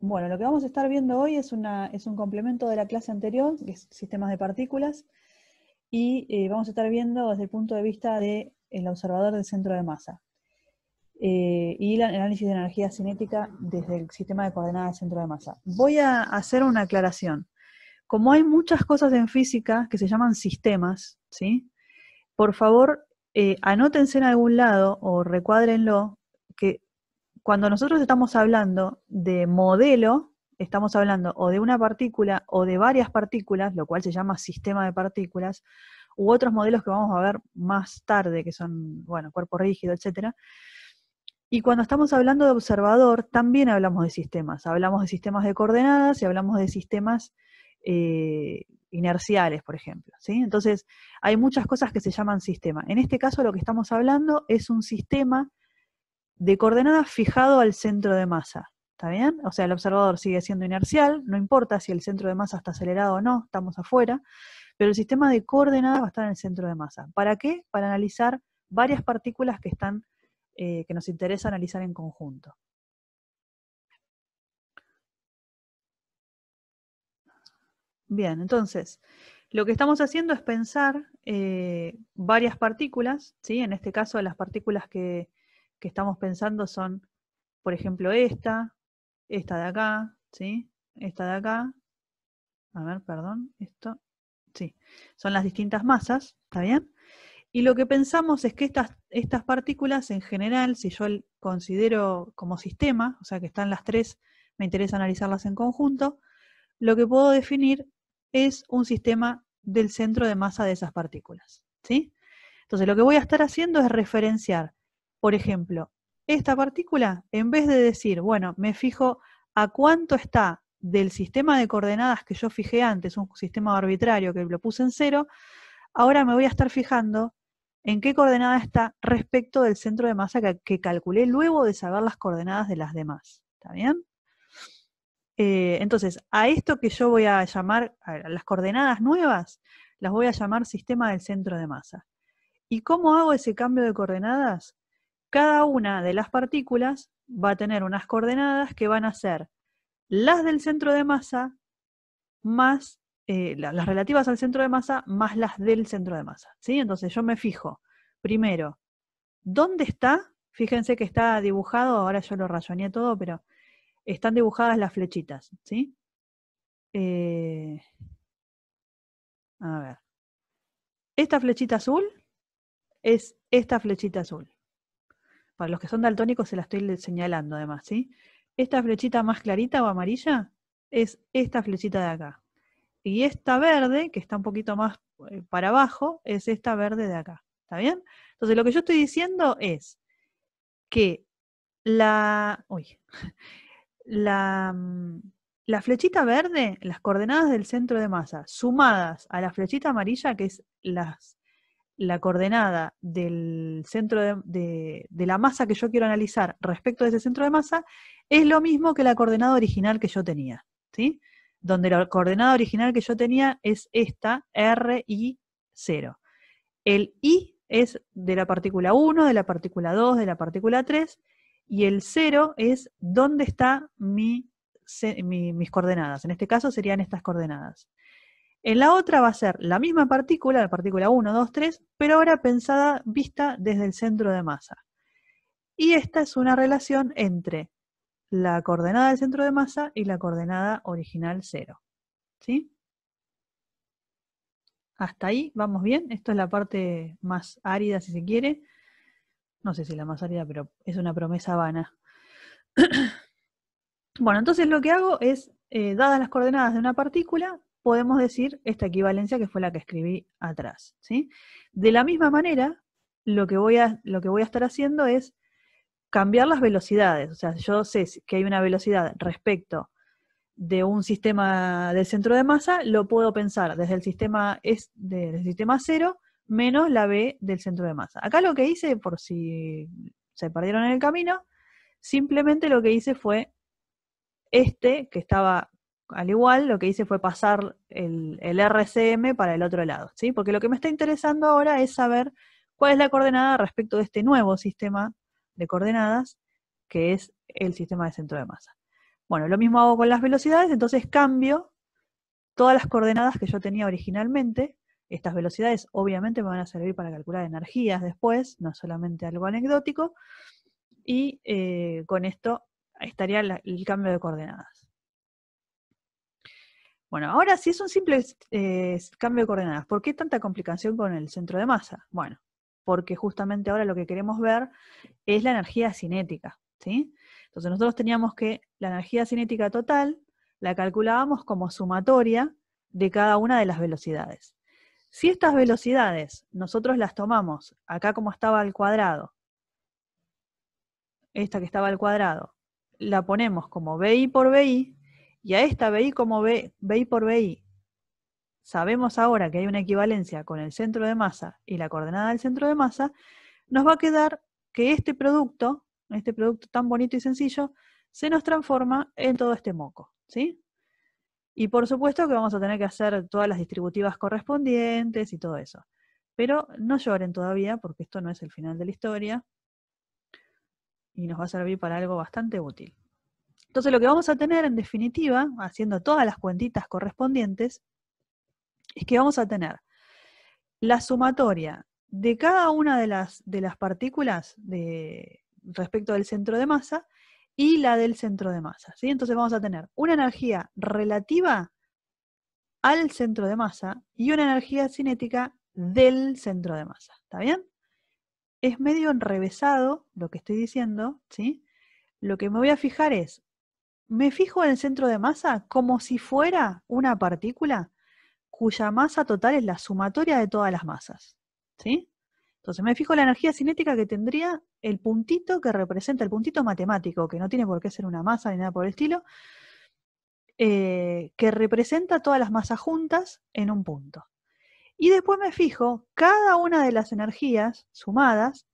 Bueno, lo que vamos a estar viendo hoy es, un complemento de la clase anterior, que es sistemas de partículas, y eh, vamos a estar viendo desde el punto de vista del observador del centro de masa eh, y el análisis de energía cinética desde el sistema de coordenadas del centro de masa. Voy a hacer una aclaración. Como hay muchas cosas en física que se llaman sistemas, ¿sí? por favor eh, anótense en algún lado o recuádrenlo que cuando nosotros estamos hablando de modelo, estamos hablando o de una partícula o de varias partículas, lo cual se llama sistema de partículas, u otros modelos que vamos a ver más tarde, que son, bueno, cuerpo rígido, etc. Y cuando estamos hablando de observador, también hablamos de sistemas. Hablamos de sistemas de coordenadas y hablamos de sistemas eh, inerciales, por ejemplo. ¿sí? Entonces, hay muchas cosas que se llaman sistema. En este caso, lo que estamos hablando es un sistema de coordenadas fijado al centro de masa. ¿Está bien? O sea, el observador sigue siendo inercial, no importa si el centro de masa está acelerado o no, estamos afuera, pero el sistema de coordenadas va a estar en el centro de masa. ¿Para qué? Para analizar varias partículas que, están, eh, que nos interesa analizar en conjunto. Bien, entonces, lo que estamos haciendo es pensar eh, varias partículas, ¿sí? en este caso las partículas que, que estamos pensando son, por ejemplo, esta, esta de acá, ¿sí? Esta de acá. A ver, perdón, esto. Sí, son las distintas masas, ¿está bien? Y lo que pensamos es que estas, estas partículas en general, si yo considero como sistema, o sea que están las tres, me interesa analizarlas en conjunto, lo que puedo definir es un sistema del centro de masa de esas partículas. ¿sí? Entonces lo que voy a estar haciendo es referenciar por ejemplo, esta partícula, en vez de decir, bueno, me fijo a cuánto está del sistema de coordenadas que yo fijé antes, un sistema arbitrario que lo puse en cero, ahora me voy a estar fijando en qué coordenada está respecto del centro de masa que, calculé luego de saber las coordenadas de las demás. ¿Está bien? Eh, entonces, a esto que yo voy a llamar, a las coordenadas nuevas, las voy a llamar sistema del centro de masa. ¿Y cómo hago ese cambio de coordenadas? cada una de las partículas va a tener unas coordenadas que van a ser las del centro de masa más eh, las relativas al centro de masa más las del centro de masa. ¿sí? Entonces yo me fijo, primero, ¿dónde está? Fíjense que está dibujado, ahora yo lo rayoneé todo, pero están dibujadas las flechitas. ¿sí? Eh, a ver. Esta flechita azul es esta flechita azul. Para los que son daltónicos se la estoy señalando además, ¿sí? Esta flechita más clarita o amarilla es esta flechita de acá. Y esta verde, que está un poquito más eh, para abajo, es esta verde de acá. ¿Está bien? Entonces lo que yo estoy diciendo es que la, uy, mm, la flechita verde, las coordenadas del centro de masa, sumadas a la flechita amarilla, que es las la coordenada del centro de, la masa que yo quiero analizar respecto de ese centro de masa es lo mismo que la coordenada original que yo tenía, ¿sí? Donde la coordenada original que yo tenía es esta, R, I, 0. El I es de la partícula 1, de la partícula 2, de la partícula 3, y el 0 es dónde están mis coordenadas. En este caso serían estas coordenadas. En la otra va a ser la misma partícula, la partícula 1, 2, 3, pero ahora pensada, vista desde el centro de masa. Y esta es una relación entre la coordenada del centro de masa y la coordenada original 0. ¿Sí? Hasta ahí, ¿vamos bien? Esto es la parte más árida, si se quiere. No sé si la más árida, pero es una promesa vana. bueno, entonces lo que hago es, eh, dadas las coordenadas de una partícula, podemos decir esta equivalencia que fue la que escribí atrás. ¿sí? De la misma manera, lo que, voy a, lo que voy a estar haciendo es cambiar las velocidades. O sea, yo sé que hay una velocidad respecto de un sistema del centro de masa, lo puedo pensar desde el sistema, es, del sistema cero menos la B del centro de masa. Acá lo que hice, por si se perdieron en el camino, simplemente lo que hice fue este, que estaba al igual, lo que hice fue pasar el, RCM para el otro lado, ¿sí? Porque lo que me está interesando ahora es saber cuál es la coordenada respecto de este nuevo sistema de coordenadas, que es el sistema de centro de masa. Bueno, lo mismo hago con las velocidades, entonces cambio todas las coordenadas que yo tenía originalmente. Estas velocidades obviamente me van a servir para calcular energías después, no solamente algo anecdótico. Y eh, con esto estaría el cambio de coordenadas. Bueno, ahora si es un simple eh, cambio de coordenadas, ¿por qué tanta complicación con el centro de masa? Bueno, porque justamente ahora lo que queremos ver es la energía cinética, ¿sí? Entonces nosotros teníamos que la energía cinética total la calculábamos como sumatoria de cada una de las velocidades. Si estas velocidades nosotros las tomamos acá como estaba al cuadrado, esta que estaba al cuadrado, la ponemos como BI por BI, y a esta BI como ve BI por BI sabemos ahora que hay una equivalencia con el centro de masa y la coordenada del centro de masa, nos va a quedar que este producto, este producto tan bonito y sencillo, se nos transforma en todo este moco, ¿sí? Y por supuesto que vamos a tener que hacer todas las distributivas correspondientes y todo eso. Pero no lloren todavía porque esto no es el final de la historia y nos va a servir para algo bastante útil. Entonces lo que vamos a tener en definitiva, haciendo todas las cuentitas correspondientes, es que vamos a tener la sumatoria de cada una de las, de las partículas respecto del centro de masa y la del centro de masa. ¿sí? Entonces vamos a tener una energía relativa al centro de masa y una energía cinética del centro de masa. ¿Está bien? Es medio enrevesado lo que estoy diciendo, ¿sí? Lo que me voy a fijar es me fijo en el centro de masa como si fuera una partícula cuya masa total es la sumatoria de todas las masas. ¿Sí? Entonces me fijo en la energía cinética que tendría el puntito que representa, el puntito matemático, que no tiene por qué ser una masa ni nada por el estilo, eh, que representa todas las masas juntas en un punto. Y después me fijo cada una de las energías sumadas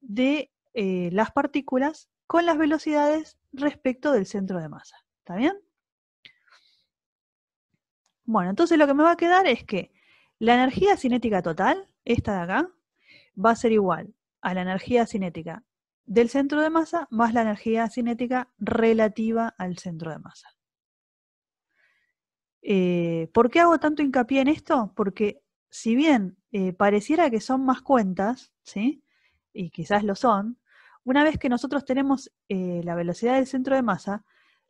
de eh, las partículas con las velocidades respecto del centro de masa. ¿Está bien? Bueno, entonces lo que me va a quedar es que la energía cinética total, esta de acá, va a ser igual a la energía cinética del centro de masa más la energía cinética relativa al centro de masa. Eh, ¿Por qué hago tanto hincapié en esto? Porque si bien eh, pareciera que son más cuentas, ¿sí? y quizás lo son, una vez que nosotros tenemos eh, la velocidad del centro de masa,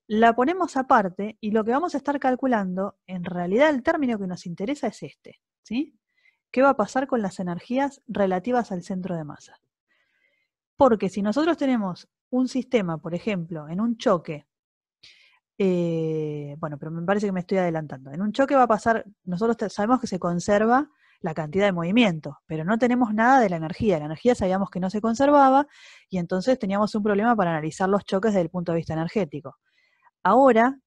la ponemos aparte y lo que vamos a estar calculando, en realidad el término que nos interesa es este, ¿sí? ¿Qué va a pasar con las energías relativas al centro de masa? Porque si nosotros tenemos un sistema, por ejemplo, en un choque, eh, bueno, pero me parece que me estoy adelantando, en un choque va a pasar, nosotros sabemos que se conserva la cantidad de movimiento, pero no tenemos nada de la energía. La energía sabíamos que no se conservaba y entonces teníamos un problema para analizar los choques desde el punto de vista energético. Ahora,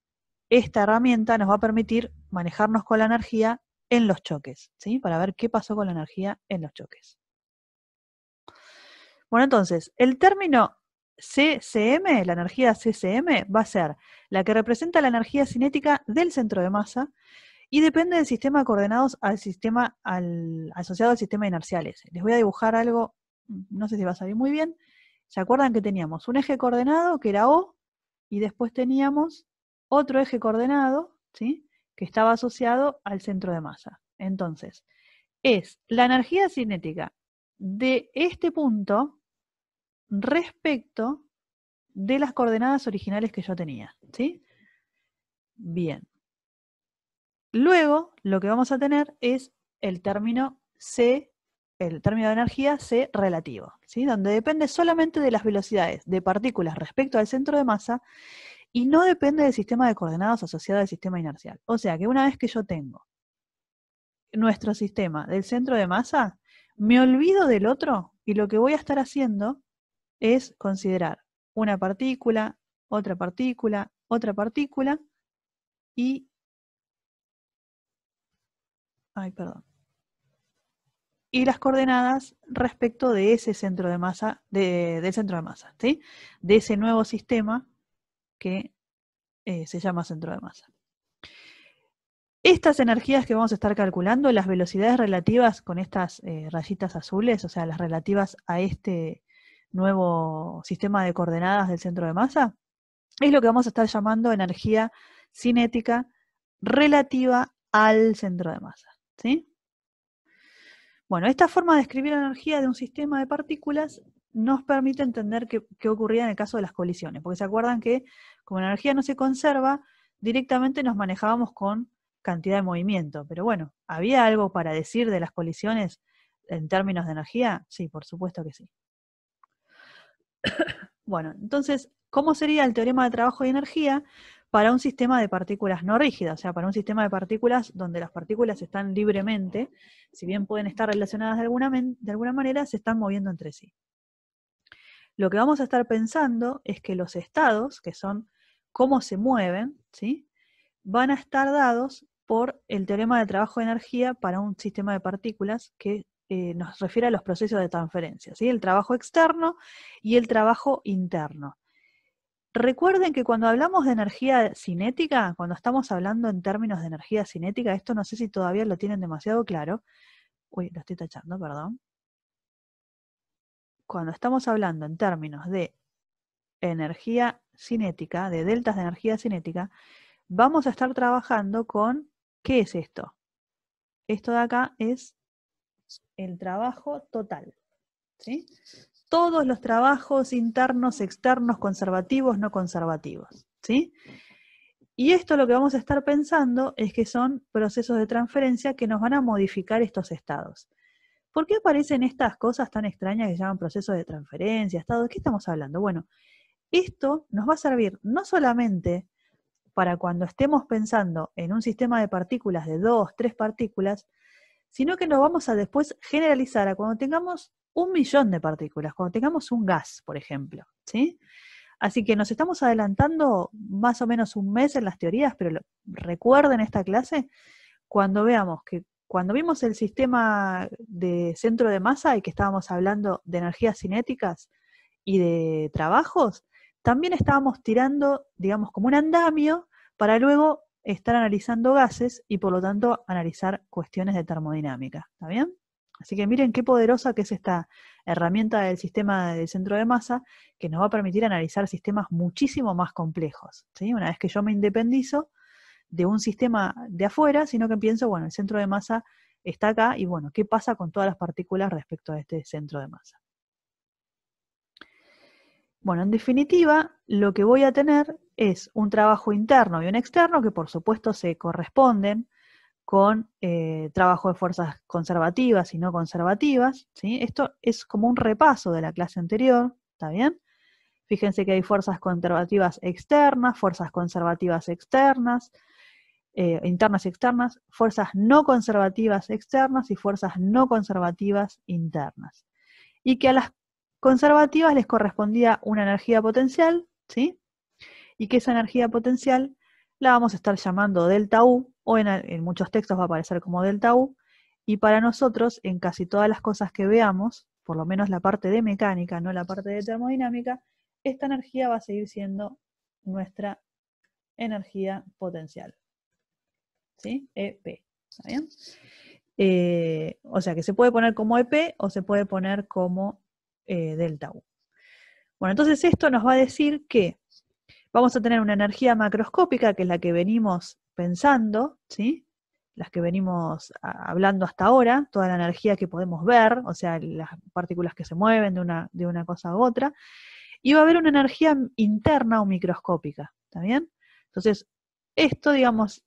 esta herramienta nos va a permitir manejarnos con la energía en los choques, ¿sí? Para ver qué pasó con la energía en los choques. Bueno, entonces, el término CCM, la energía CCM, va a ser la que representa la energía cinética del centro de masa y depende del sistema de coordenados al sistema al, asociado al sistema inerciales. Les voy a dibujar algo, no sé si va a salir muy bien. ¿Se acuerdan que teníamos un eje coordenado que era O y después teníamos otro eje coordenado, ¿sí? que estaba asociado al centro de masa. Entonces, es la energía cinética de este punto respecto de las coordenadas originales que yo tenía, ¿sí? Bien. Luego, lo que vamos a tener es el término C, el término de energía C relativo, donde depende solamente de las velocidades de partículas respecto al centro de masa y no depende del sistema de coordenadas asociado al sistema inercial. O sea que una vez que yo tengo nuestro sistema del centro de masa, me olvido del otro y lo que voy a estar haciendo es considerar una partícula, otra partícula, otra partícula y y las coordenadas respecto de ese centro de masa, del centro de masa, De ese nuevo sistema que eh, se llama centro de masa. Estas energías que vamos a estar calculando, las velocidades relativas con estas eh, rayitas azules, o sea, las relativas a este nuevo sistema de coordenadas del centro de masa, es lo que vamos a estar llamando energía cinética relativa al centro de masa. ¿Sí? Bueno, esta forma de describir la energía de un sistema de partículas nos permite entender qué, qué, ocurría en el caso de las colisiones, porque se acuerdan que como la energía no se conserva, directamente nos manejábamos con cantidad de movimiento. Pero bueno, ¿había algo para decir de las colisiones en términos de energía? Sí, por supuesto que sí. bueno, entonces cómo sería el teorema de trabajo y energía para un sistema de partículas no rígidas, o sea, para un sistema de partículas donde las partículas están libremente, si bien pueden estar relacionadas de alguna, de alguna manera, se están moviendo entre sí. Lo que vamos a estar pensando es que los estados, que son cómo se mueven, ¿sí? van a estar dados por el teorema de trabajo y energía para un sistema de partículas que eh, nos refiere a los procesos de transferencia, ¿sí? el trabajo externo y el trabajo interno. Recuerden que cuando hablamos de energía cinética, cuando estamos hablando en términos de energía cinética, esto no sé si todavía lo tienen demasiado claro. Uy, lo estoy tachando, perdón. Cuando estamos hablando en términos de energía cinética, de deltas de energía cinética, vamos a estar trabajando con, ¿qué es esto? Esto de acá es el trabajo total. ¿sí? todos los trabajos internos, externos, conservativos, no conservativos. ¿sí? Y esto lo que vamos a estar pensando es que son procesos de transferencia que nos van a modificar estos estados. ¿Por qué aparecen estas cosas tan extrañas que se llaman procesos de transferencia, estados? ¿De qué estamos hablando? Bueno, esto nos va a servir no solamente para cuando estemos pensando en un sistema de partículas de dos, tres partículas, sino que nos vamos a después generalizar a cuando tengamos un millón de partículas, cuando tengamos un gas, por ejemplo. ¿sí? Así que nos estamos adelantando más o menos un mes en las teorías, pero recuerden esta clase cuando veamos que cuando vimos el sistema de centro de masa y que estábamos hablando de energías cinéticas y de trabajos, también estábamos tirando, digamos, como un andamio para luego estar analizando gases y por lo tanto analizar cuestiones de termodinámica. ¿Está bien? Así que miren qué poderosa que es esta herramienta del sistema del centro de masa que nos va a permitir analizar sistemas muchísimo más complejos. ¿sí? Una vez que yo me independizo de un sistema de afuera, sino que pienso, bueno, el centro de masa está acá y bueno, ¿qué pasa con todas las partículas respecto a este centro de masa? Bueno, en definitiva, lo que voy a tener es un trabajo interno y un externo que por supuesto se corresponden con eh, trabajo de fuerzas conservativas y no conservativas. ¿sí? Esto es como un repaso de la clase anterior, ¿está bien? Fíjense que hay fuerzas conservativas externas, fuerzas conservativas externas, eh, internas y externas, fuerzas no conservativas externas y fuerzas no conservativas internas. Y que a las conservativas les correspondía una energía potencial, ¿sí? y que esa energía potencial la vamos a estar llamando delta U, o en, muchos textos va a aparecer como delta U, y para nosotros, en casi todas las cosas que veamos, por lo menos la parte de mecánica, no la parte de termodinámica, esta energía va a seguir siendo nuestra energía potencial. ¿Sí? EP. ¿Está bien? Eh, o sea que se puede poner como EP o se puede poner como eh, delta U. Bueno, entonces esto nos va a decir que Vamos a tener una energía macroscópica, que es la que venimos pensando, ¿sí? las que venimos ah, hablando hasta ahora, toda la energía que podemos ver, o sea, las partículas que se mueven de una, cosa a otra, y va a haber una energía interna o microscópica, ¿está Entonces, esto, digamos,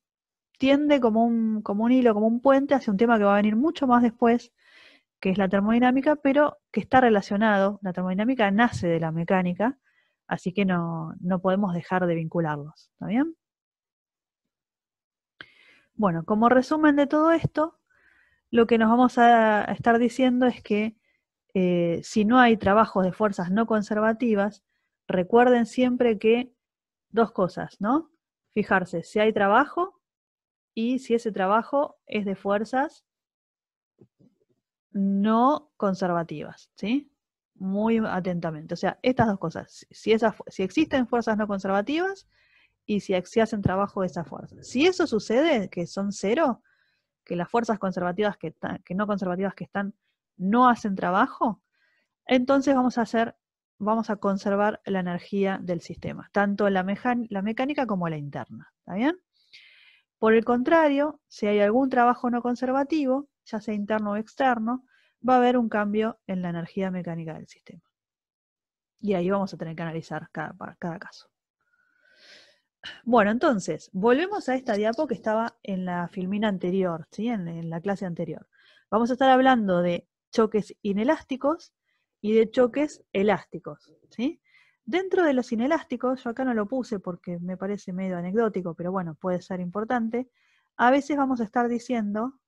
tiende como un, como un hilo, como un puente hacia un tema que va a venir mucho más después, que es la termodinámica, pero que está relacionado, la termodinámica nace de la mecánica, Así que no, no podemos dejar de vincularlos. ¿Está bien? Bueno, como resumen de todo esto, lo que nos vamos a estar diciendo es que eh, si no hay trabajos de fuerzas no conservativas, recuerden siempre que dos cosas, ¿no? Fijarse si hay trabajo y si ese trabajo es de fuerzas no conservativas, ¿sí? muy atentamente. O sea, estas dos cosas. Si, esas, si existen fuerzas no conservativas y si, hacen trabajo de esas fuerzas. Si eso sucede, que son cero, que las fuerzas conservativas que, que no conservativas que están no hacen trabajo, entonces vamos a hacer, vamos a conservar la energía del sistema, tanto la, la mecánica como la interna. Por el contrario, si hay algún trabajo no conservativo, ya sea interno o externo, va a haber un cambio en la energía mecánica del sistema. Y ahí vamos a tener que analizar cada, cada caso. Bueno, entonces, volvemos a esta diapo que estaba en la filmina anterior, ¿sí? en, la clase anterior. Vamos a estar hablando de choques inelásticos y de choques elásticos. ¿sí? Dentro de los inelásticos, yo acá no lo puse porque me parece medio anecdótico, pero bueno, puede ser importante, a veces vamos a estar diciendo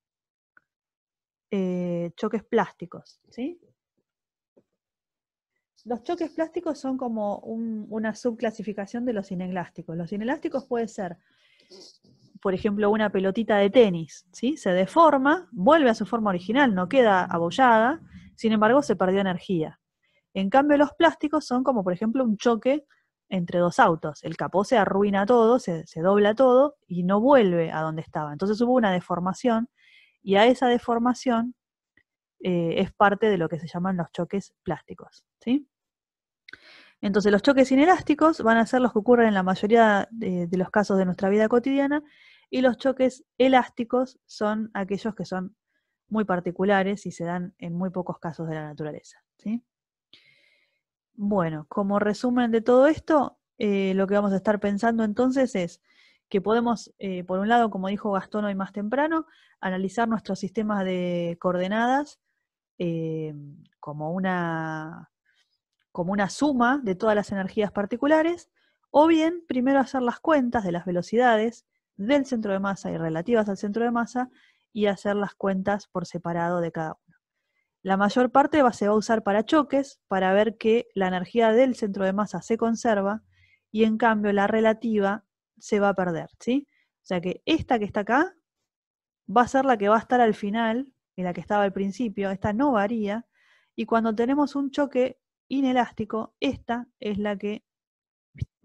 eh, choques plásticos. ¿sí? Los choques plásticos son como una subclasificación de los inelásticos. Los inelásticos pueden ser, por ejemplo, una pelotita de tenis, ¿sí? se deforma, vuelve a su forma original, no queda abollada, sin embargo se perdió energía. En cambio, los plásticos son como, por ejemplo, un choque entre dos autos. El capó se arruina todo, se dobla todo y no vuelve a donde estaba. Entonces hubo una deformación y a esa deformación eh, es parte de lo que se llaman los choques plásticos. ¿sí? Entonces, los choques inelásticos van a ser los que ocurren en la mayoría de, los casos de nuestra vida cotidiana, y los choques elásticos son aquellos que son muy particulares y se dan en muy pocos casos de la naturaleza. ¿sí? Bueno, como resumen de todo esto, eh, lo que vamos a estar pensando entonces es que podemos, eh, por un lado, como dijo Gastón hoy más temprano, analizar nuestros sistemas de coordenadas eh, como, una, como una suma de todas las energías particulares, o bien primero hacer las cuentas de las velocidades del centro de masa y relativas al centro de masa y hacer las cuentas por separado de cada uno. La mayor parte va, se va a usar para choques, para ver que la energía del centro de masa se conserva y en cambio la relativa se va a perder, ¿sí? O sea que esta que está acá va a ser la que va a estar al final y la que estaba al principio, esta no varía, y cuando tenemos un choque inelástico, esta es la que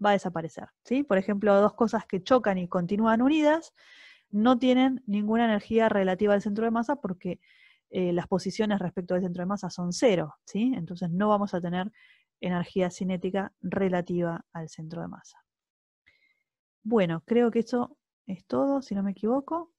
va a desaparecer, ¿sí? Por ejemplo, dos cosas que chocan y continúan unidas no tienen ninguna energía relativa al centro de masa porque eh, las posiciones respecto al centro de masa son cero, ¿sí? Entonces no vamos a tener energía cinética relativa al centro de masa. Bueno, creo que eso es todo, si no me equivoco.